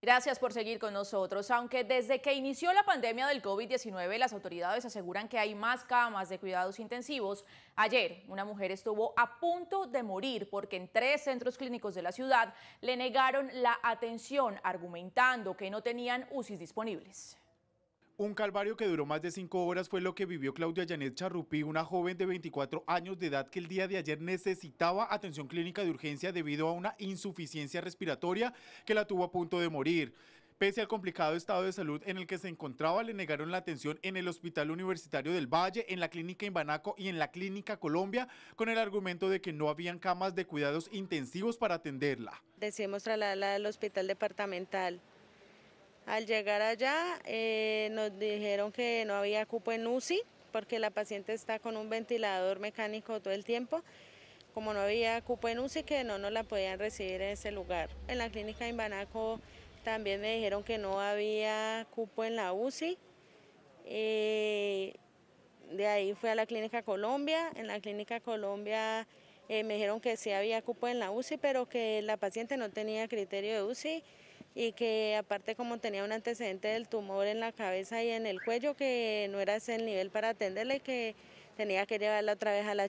Gracias por seguir con nosotros. Aunque desde que inició la pandemia del COVID-19 las autoridades aseguran que hay más camas de cuidados intensivos, ayer una mujer estuvo a punto de morir porque en tres centros clínicos de la ciudad le negaron la atención argumentando que no tenían UCIs disponibles. Un calvario que duró más de cinco horas fue lo que vivió Claudia Yanet Charrupí, una joven de 24 años de edad que el día de ayer necesitaba atención clínica de urgencia debido a una insuficiencia respiratoria que la tuvo a punto de morir. Pese al complicado estado de salud en el que se encontraba, le negaron la atención en el Hospital Universitario del Valle, en la Clínica Imbanaco y en la Clínica Colombia, con el argumento de que no habían camas de cuidados intensivos para atenderla. Decidimos trasladarla al Hospital Departamental al llegar allá eh, nos dijeron que no había cupo en UCI porque la paciente está con un ventilador mecánico todo el tiempo. Como no había cupo en UCI, que no nos la podían recibir en ese lugar. En la clínica de Imbanaco también me dijeron que no había cupo en la UCI. Eh, de ahí fui a la clínica Colombia. En la clínica Colombia eh, me dijeron que sí había cupo en la UCI, pero que la paciente no tenía criterio de UCI y que aparte como tenía un antecedente del tumor en la cabeza y en el cuello que no era ese el nivel para atenderle, que tenía que llevarla otra vez a la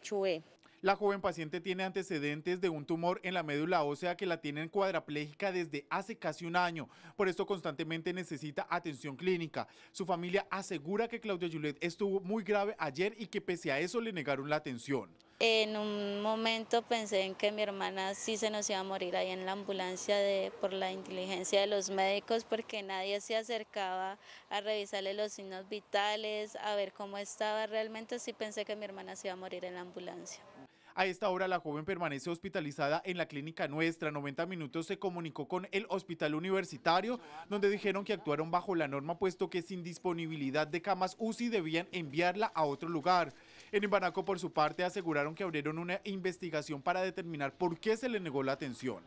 La joven paciente tiene antecedentes de un tumor en la médula ósea que la tienen cuadraplégica desde hace casi un año. Por esto constantemente necesita atención clínica. Su familia asegura que Claudia Juliet estuvo muy grave ayer y que pese a eso le negaron la atención. En un momento pensé en que mi hermana sí se nos iba a morir ahí en la ambulancia por la inteligencia de los médicos porque nadie se acercaba a revisarle los signos vitales, a ver cómo estaba. Realmente sí pensé que mi hermana se iba a morir en la ambulancia. A esta hora la joven permanece hospitalizada en la clínica nuestra. 90 minutos se comunicó con el hospital universitario, donde dijeron que actuaron bajo la norma puesto que sin disponibilidad de camas UCI debían enviarla a otro lugar. En embaraco, por su parte, aseguraron que abrieron una investigación para determinar por qué se le negó la atención.